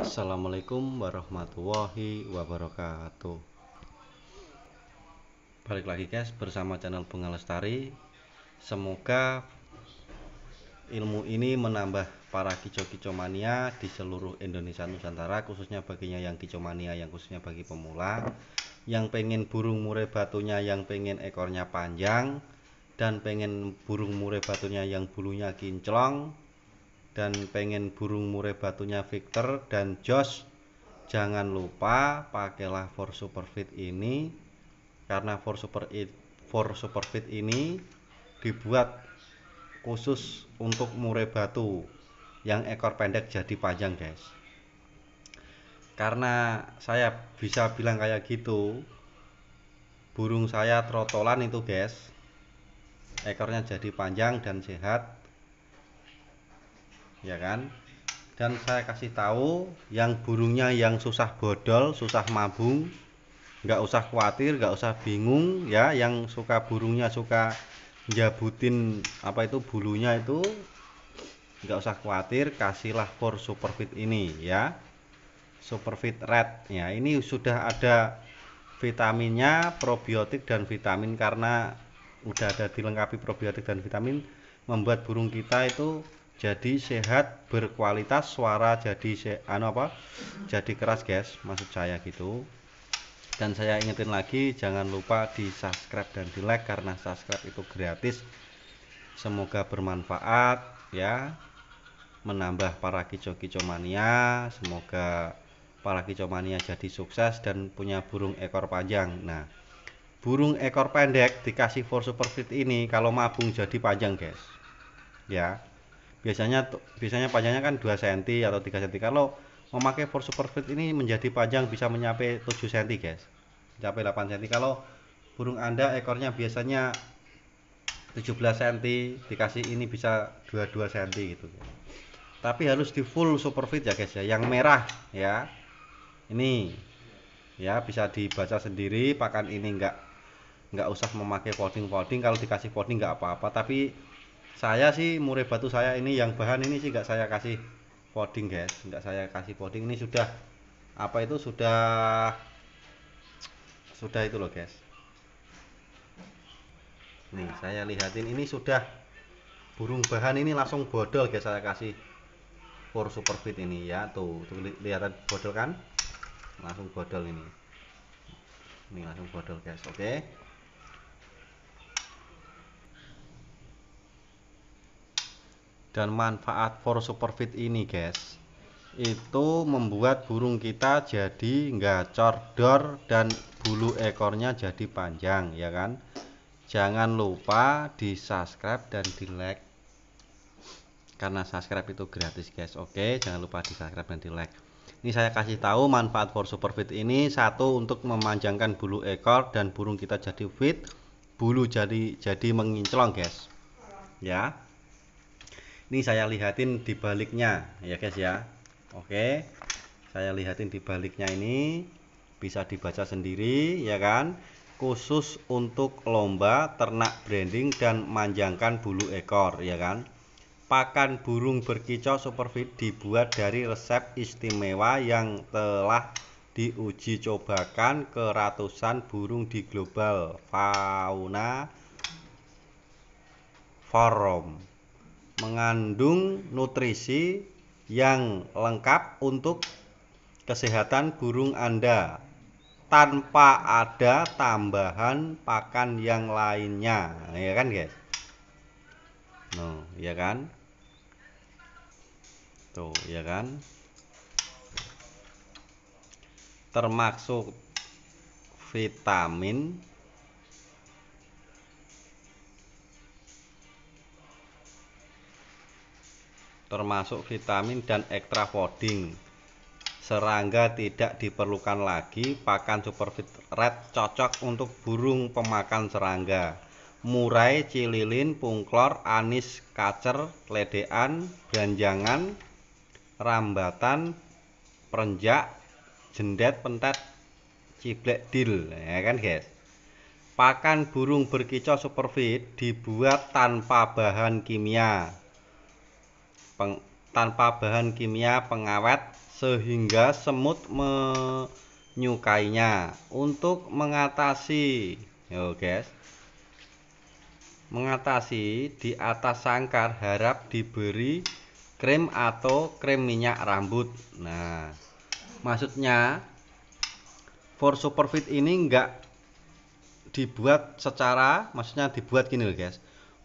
Assalamualaikum warahmatullahi wabarakatuh Balik lagi guys bersama channel Bunga Lestari Semoga ilmu ini menambah para kicau-kicau mania di seluruh Indonesia Nusantara Khususnya baginya yang kicau mania yang khususnya bagi pemula Yang pengen burung murai batunya yang pengen ekornya panjang Dan pengen burung murai batunya yang bulunya kinclong dan pengen burung murai batunya Victor dan Josh jangan lupa pakailah for super fit ini karena for super for super fit ini dibuat khusus untuk murai batu yang ekor pendek jadi panjang guys karena saya bisa bilang kayak gitu burung saya trotolan itu guys ekornya jadi panjang dan sehat ya kan dan saya kasih tahu yang burungnya yang susah bodol susah mabung nggak usah khawatir nggak usah bingung ya yang suka burungnya suka jabutin apa itu bulunya itu nggak usah khawatir kasihlah for superfit ini ya superfit red ya ini sudah ada vitaminnya probiotik dan vitamin karena udah ada dilengkapi probiotik dan vitamin membuat burung kita itu jadi sehat berkualitas suara jadi se anu apa jadi keras guys maksud saya gitu dan saya ingetin lagi jangan lupa di subscribe dan di like karena subscribe itu gratis semoga bermanfaat ya menambah para kicau-kicau mania semoga para kicau mania jadi sukses dan punya burung ekor panjang nah burung ekor pendek dikasih for super fit ini kalau mabung jadi panjang guys ya biasanya biasanya panjangnya kan 2 cm atau 3 cm kalau memakai for super fit ini menjadi panjang bisa mencapai 7 cm guys mencapai 8 cm kalau burung anda ekornya biasanya 17 cm dikasih ini bisa 22 cm gitu tapi harus di full super fit ya guys ya yang merah ya ini ya bisa dibaca sendiri pakan ini enggak enggak usah memakai folding folding kalau dikasih folding enggak apa-apa tapi saya sih murai batu saya ini yang bahan ini sih nggak saya kasih folding guys nggak saya kasih folding ini sudah apa itu sudah sudah itu loh guys nih saya lihatin ini sudah burung bahan ini langsung bodol guys saya kasih for super fit ini ya tuh, tuh li lihatan bodol kan langsung bodol ini ini langsung bodol guys oke okay. dan manfaat for super fit ini guys itu membuat burung kita jadi nggak cordor dan bulu ekornya jadi panjang ya kan jangan lupa di subscribe dan di like karena subscribe itu gratis guys oke jangan lupa di subscribe dan di like ini saya kasih tahu manfaat for super fit ini satu untuk memanjangkan bulu ekor dan burung kita jadi fit bulu jadi jadi menginclong guys ya ini saya lihatin di baliknya ya guys ya oke saya lihatin di baliknya ini bisa dibaca sendiri ya kan khusus untuk lomba ternak branding dan manjangkan bulu ekor ya kan pakan burung berkicau superfit dibuat dari resep istimewa yang telah diuji cobakan ke ratusan burung di global fauna forum mengandung nutrisi yang lengkap untuk kesehatan burung Anda tanpa ada tambahan pakan yang lainnya ya kan guys no ya kan tuh ya kan termasuk vitamin termasuk vitamin dan ekstravoding. Serangga tidak diperlukan lagi, pakan superfit red cocok untuk burung pemakan serangga. Murai, cililin, pungklor, anis, kacer, ledean, beranjangan, rambatan, perenjak, jendet, pentet, ciblek, dil, ya kan guys. Pakan burung berkicau superfit dibuat tanpa bahan kimia, peng, tanpa bahan kimia pengawet sehingga semut menyukainya untuk mengatasi yo guys mengatasi di atas sangkar harap diberi krim atau krim minyak rambut nah maksudnya for superfit ini enggak dibuat secara maksudnya dibuat gini loh guys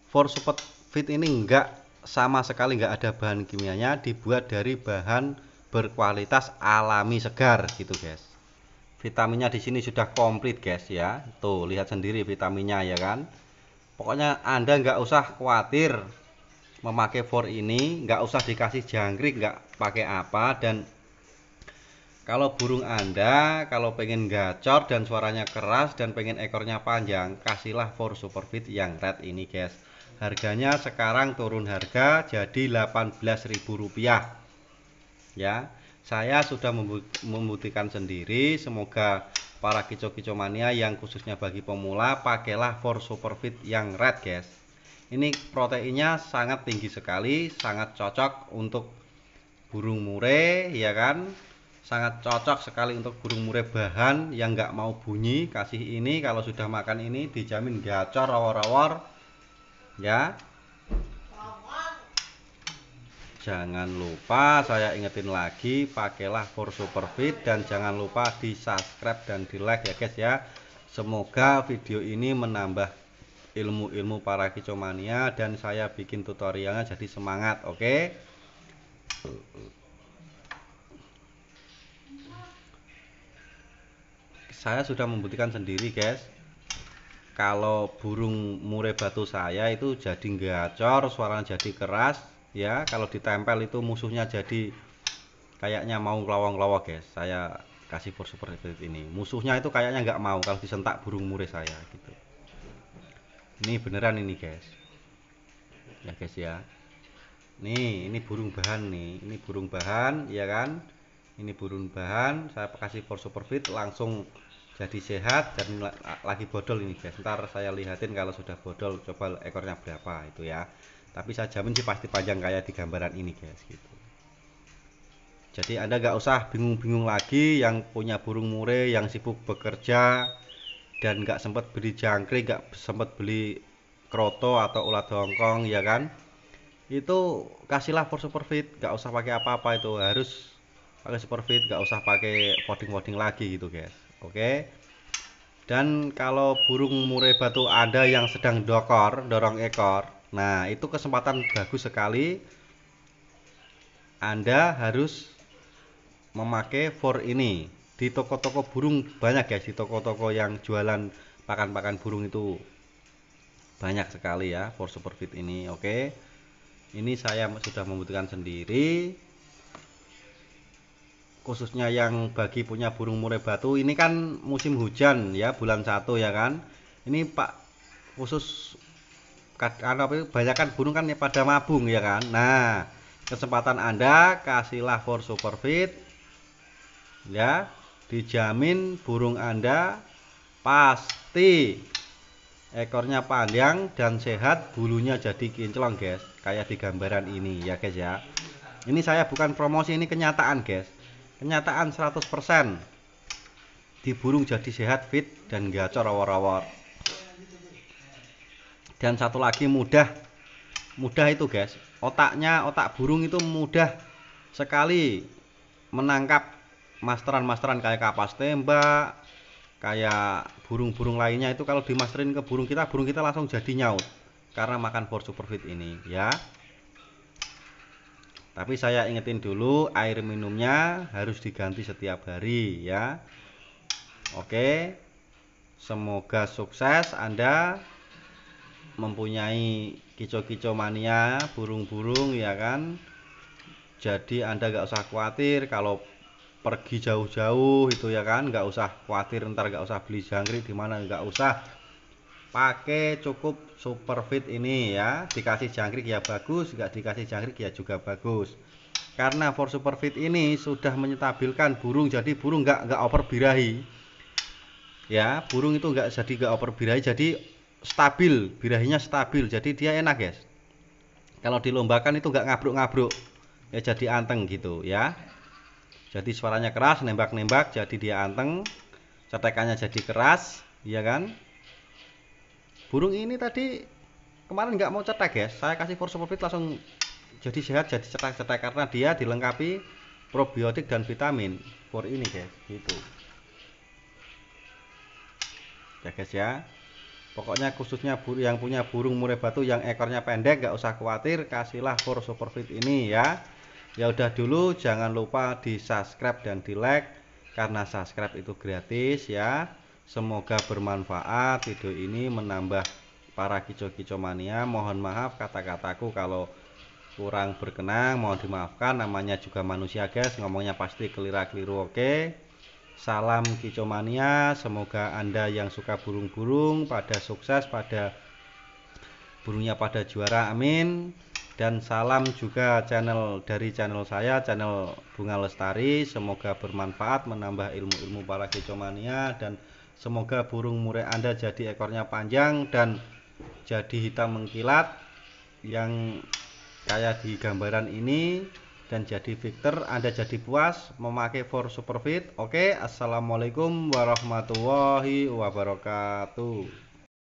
for superfit ini enggak sama sekali nggak ada bahan kimianya dibuat dari bahan berkualitas alami segar gitu guys vitaminnya di sini sudah komplit guys ya tuh lihat sendiri vitaminnya ya kan pokoknya anda nggak usah khawatir memakai for ini nggak usah dikasih jangkrik nggak pakai apa dan kalau burung anda kalau pengen gacor dan suaranya keras dan pengen ekornya panjang kasihlah for superfit yang red ini guys harganya sekarang turun harga jadi Rp18.000 ya saya sudah membuktikan sendiri semoga para kicau-kicau mania yang khususnya bagi pemula pakailah for super yang red guys ini proteinnya sangat tinggi sekali sangat cocok untuk burung mure ya kan sangat cocok sekali untuk burung murai bahan yang nggak mau bunyi kasih ini kalau sudah makan ini dijamin gacor rawar-rawar ya jangan lupa saya ingetin lagi pakailah for super fit dan jangan lupa di subscribe dan di like ya guys ya semoga video ini menambah ilmu-ilmu para kicomania dan saya bikin tutorialnya jadi semangat oke okay? saya sudah membuktikan sendiri guys kalau burung murai batu saya itu jadi gacor suaranya jadi keras ya kalau ditempel itu musuhnya jadi kayaknya mau lawang-lawa guys saya kasih force super ini musuhnya itu kayaknya nggak mau kalau disentak burung murai saya gitu ini beneran ini guys ya guys ya nih ini burung bahan nih ini burung bahan ya kan ini burung bahan saya kasih force super fit langsung jadi sehat dan lagi bodol ini guys ntar saya lihatin kalau sudah bodol coba ekornya berapa itu ya tapi saya jamin sih pasti panjang kayak di gambaran ini guys gitu jadi anda gak usah bingung-bingung lagi yang punya burung murai yang sibuk bekerja dan gak sempat beli jangkrik gak sempat beli kroto atau ulat hongkong ya kan itu kasihlah for super fit gak usah pakai apa-apa itu harus pakai super fit gak usah pakai voting-voting lagi gitu guys Oke. Dan kalau burung murai batu ada yang sedang dokor, dorong ekor, nah itu kesempatan bagus sekali. Anda harus memakai for ini di toko-toko burung banyak ya, di toko-toko yang jualan pakan-pakan burung itu banyak sekali ya for super ini. Oke. Ini saya sudah membutuhkan sendiri khususnya yang bagi punya burung murai batu ini kan musim hujan ya bulan satu ya kan ini pak khusus karena anu banyak kan burung kan ya pada mabung ya kan nah kesempatan anda kasihlah for super fit ya dijamin burung anda pasti ekornya panjang dan sehat bulunya jadi kinclong guys kayak di gambaran ini ya guys ya ini saya bukan promosi ini kenyataan guys kenyataan 100% di burung jadi sehat fit dan gacor awar-awar dan satu lagi mudah mudah itu guys otaknya otak burung itu mudah sekali menangkap masteran-masteran kayak kapas tembak kayak burung-burung lainnya itu kalau dimasterin ke burung kita burung kita langsung jadi nyaut karena makan for superfit ini ya tapi saya ingetin dulu air minumnya harus diganti setiap hari ya. Oke. Semoga sukses Anda mempunyai kicau-kicau mania, burung-burung ya kan. Jadi Anda nggak usah khawatir kalau pergi jauh-jauh itu ya kan nggak usah khawatir ntar nggak usah beli jangkrik di mana nggak usah pakai cukup super fit ini ya dikasih jangkrik ya bagus nggak dikasih jangkrik ya juga bagus karena for super fit ini sudah menyetabilkan burung jadi burung nggak nggak birahi, ya burung itu nggak jadi nggak birahi, jadi stabil birahinya stabil jadi dia enak guys kalau dilombakan itu nggak ngabruk-ngabruk ya jadi anteng gitu ya jadi suaranya keras nembak-nembak jadi dia anteng cetekannya jadi keras ya kan burung ini tadi kemarin nggak mau cetek ya saya kasih for profit langsung jadi sehat jadi cetek-cetek karena dia dilengkapi probiotik dan vitamin for ini guys gitu ya guys ya pokoknya khususnya yang punya burung murai batu yang ekornya pendek nggak usah khawatir kasihlah for superfit ini ya ya udah dulu jangan lupa di subscribe dan di like karena subscribe itu gratis ya Semoga bermanfaat video ini menambah para kicau-kicau mania. Mohon maaf kata-kataku kalau kurang berkenan, mohon dimaafkan. Namanya juga manusia, guys. Ngomongnya pasti kelira-keliru, oke? Salam kicau mania. Semoga Anda yang suka burung-burung pada sukses pada burungnya pada juara. Amin. Dan salam juga channel dari channel saya, channel Bunga Lestari. Semoga bermanfaat, menambah ilmu-ilmu para kicau mania dan Semoga burung murai Anda jadi ekornya panjang dan jadi hitam mengkilat yang kayak di gambaran ini dan jadi victor Anda jadi puas memakai for superfit oke assalamualaikum warahmatullahi wabarakatuh